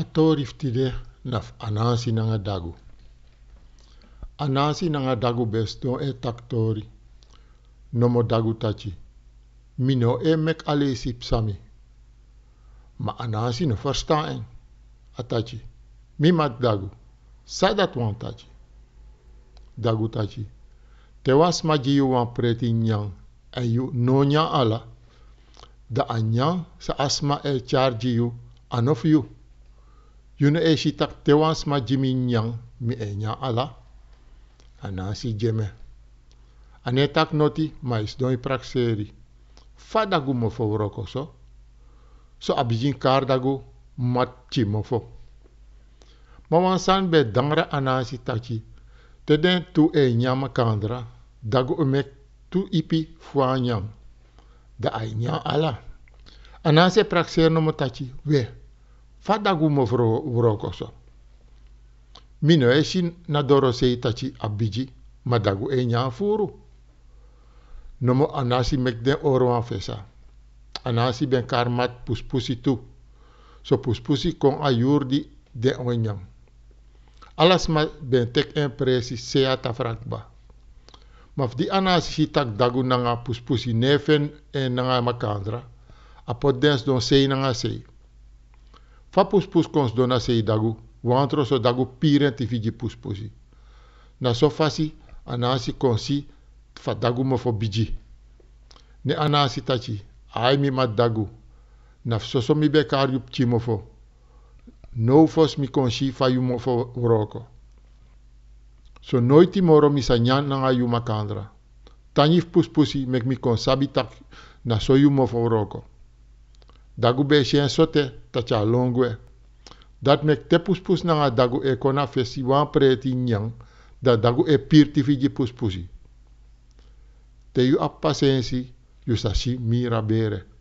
Atoriftide, naf anansi nanga dagu anansi nanga dagu besto e taktori nomo dagu tachi mino e mek alesi psami ma anansi no verstaan atachi mi mat dagu sadat wan tachi dagu tachi te was ma jiyu wan preti nyang ayu e no nyang ala da anyang sa asma e charji yu anof yu Yunu e tak tewans ma jimi nyang mi e nya ala. Anansi jeme. Ane tak noti ma is don prakseri. Fadagu mo fo so. So abijin kardagu mat chi Ma be dangra anasi tachi. Te tu e nyama kandra. Dagu umek e tu ipi fwa nyam. Da ay nya ala. Anansi prakser no mo tachi. Weh fadagumo wurokoso mino e na doro sei abiji madagu e furu nomo anasi mekden orowan fesa anasi ben karmat mat puspusi tu so puspusi kon ayurdi di de on Alas alasma ben tek impresi presi sea tafrakba maf di anasi si tak dagu nanga puspusi nefen en nanga makandra Apodens don sei nanga sei Fa puspus kons dona sei dagu, wantro so dagu piren ti fiji puspusi. Na so fasi, anasi konsi, fa dagu mo fo biji. Ne anasi tachi, ai mi mat dagu. Na soso mi yup fo. No fos mi konsi fa yumo fo roko. So nooit moro mi na nanga yuma puspusi mek mi konsabi tak na so yumo fo roko. Dagu be sote, tacha longwe. Dat mek te puspus na dagu e kona fesi wan preti nyang, da dagu e pirti fiji puspusi. Te yu ap pasensi, yu sashi mira bere.